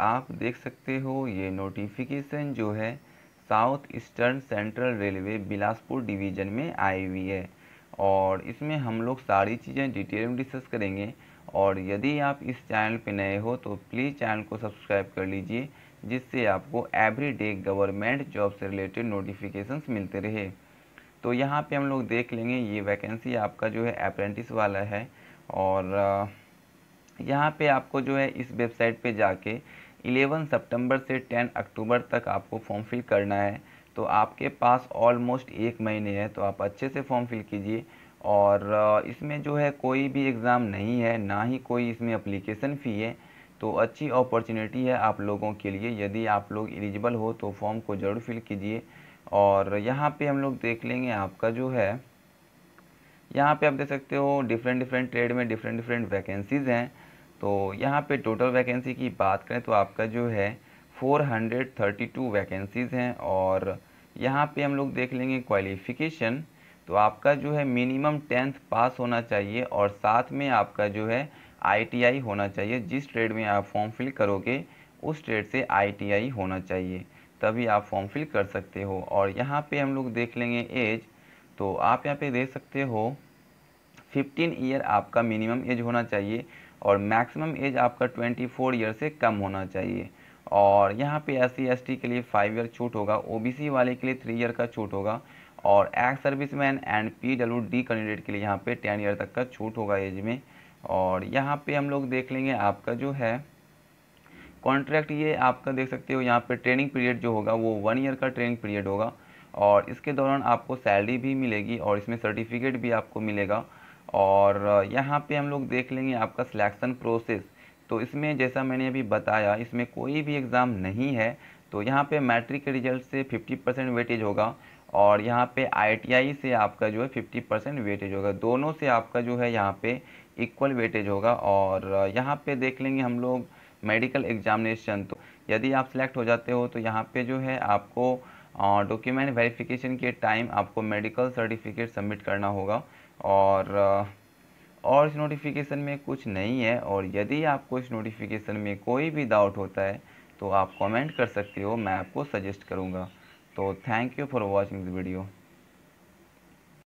आप देख सकते हो ये नोटिफिकेशन जो है south eastern central railway Bilaspur division में आई हुई है और इसमें हम लोग सारी चीज़ें डिटेल में डिस्कस करेंगे और यदि आप इस चैनल पर नए हो तो प्लीज़ चैनल को सब्सक्राइब कर लीजिए जिससे आपको एवरी डे गवर्नमेंट जॉब से रिलेटेड नोटिफिकेशंस मिलते रहे तो यहाँ पे हम लोग देख लेंगे ये वैकेंसी आपका जो है अप्रेंटिस वाला है और यहाँ पे आपको जो है इस वेबसाइट पे जाके 11 सितंबर से 10 अक्टूबर तक आपको फॉर्म फिल करना है तो आपके पास ऑलमोस्ट एक महीने है तो आप अच्छे से फॉर्म फिल कीजिए और इसमें जो है कोई भी एग्ज़ाम नहीं है ना ही कोई इसमें अप्लीकेशन फ़ी है तो अच्छी अपॉर्चुनिटी है आप लोगों के लिए यदि आप लोग एलिजिबल हो तो फॉर्म को ज़रूर फिल कीजिए और यहाँ पे हम लोग देख लेंगे आपका जो है यहाँ पे आप देख सकते हो डिफरेंट डिफरेंट ट्रेड में डिफरेंट डिफरेंट वैकेंसीज़ हैं तो यहाँ पे टोटल वैकेंसी की बात करें तो आपका जो है 432 वैकेंसीज़ हैं और यहाँ पे हम लोग देख लेंगे क्वालिफ़िकेशन तो आपका जो है मिनिमम टेंथ पास होना चाहिए और साथ में आपका जो है आईटीआई होना चाहिए जिस ट्रेड में आप फॉर्म फिल करोगे उस ट्रेड से आईटीआई होना चाहिए तभी आप फॉर्म फिल कर सकते हो और यहाँ पर हम लोग देख लेंगे एज तो आप यहाँ पर देख सकते हो फिफ्टीन ईयर आपका मिनिमम एज होना चाहिए और मैक्सिमम एज आपका 24 ईयर से कम होना चाहिए और यहाँ पे एस सी के लिए फाइव ईयर छूट होगा ओबीसी वाले के लिए थ्री ईयर का छूट होगा और ex serviceman and P W D candidate के लिए यहाँ पे टेन ईयर तक का छूट होगा एज में और यहाँ पे हम लोग देख लेंगे आपका जो है कॉन्ट्रैक्ट ये आपका देख सकते हो यहाँ पे ट्रेनिंग पीरियड जो होगा वो वन ईयर का ट्रेनिंग पीरियड होगा और इसके दौरान आपको सैलरी भी मिलेगी और इसमें सर्टिफिकेट भी आपको मिलेगा और यहाँ पे हम लोग देख लेंगे आपका सिलेक्शन प्रोसेस तो इसमें जैसा मैंने अभी बताया इसमें कोई भी एग्ज़ाम नहीं है तो यहाँ पे मैट्रिक के रिजल्ट से 50 परसेंट वेटेज होगा और यहाँ पे आईटीआई से आपका जो है 50 परसेंट वेटेज होगा दोनों से आपका जो है यहाँ पे इक्वल वेटेज होगा और यहाँ पे देख लेंगे हम लोग मेडिकल एग्जामिनेशन तो यदि आप सिलेक्ट हो जाते हो तो यहाँ पे जो है आपको डॉक्यूमेंट वेरिफिकेशन के टाइम आपको मेडिकल सर्टिफिकेट सबमिट करना होगा और और इस नोटिफिकेशन में कुछ नहीं है और यदि आपको इस नोटिफिकेशन में कोई भी डाउट होता है तो आप कमेंट कर सकते हो मैं आपको सजेस्ट करूँगा तो thank you for watching the video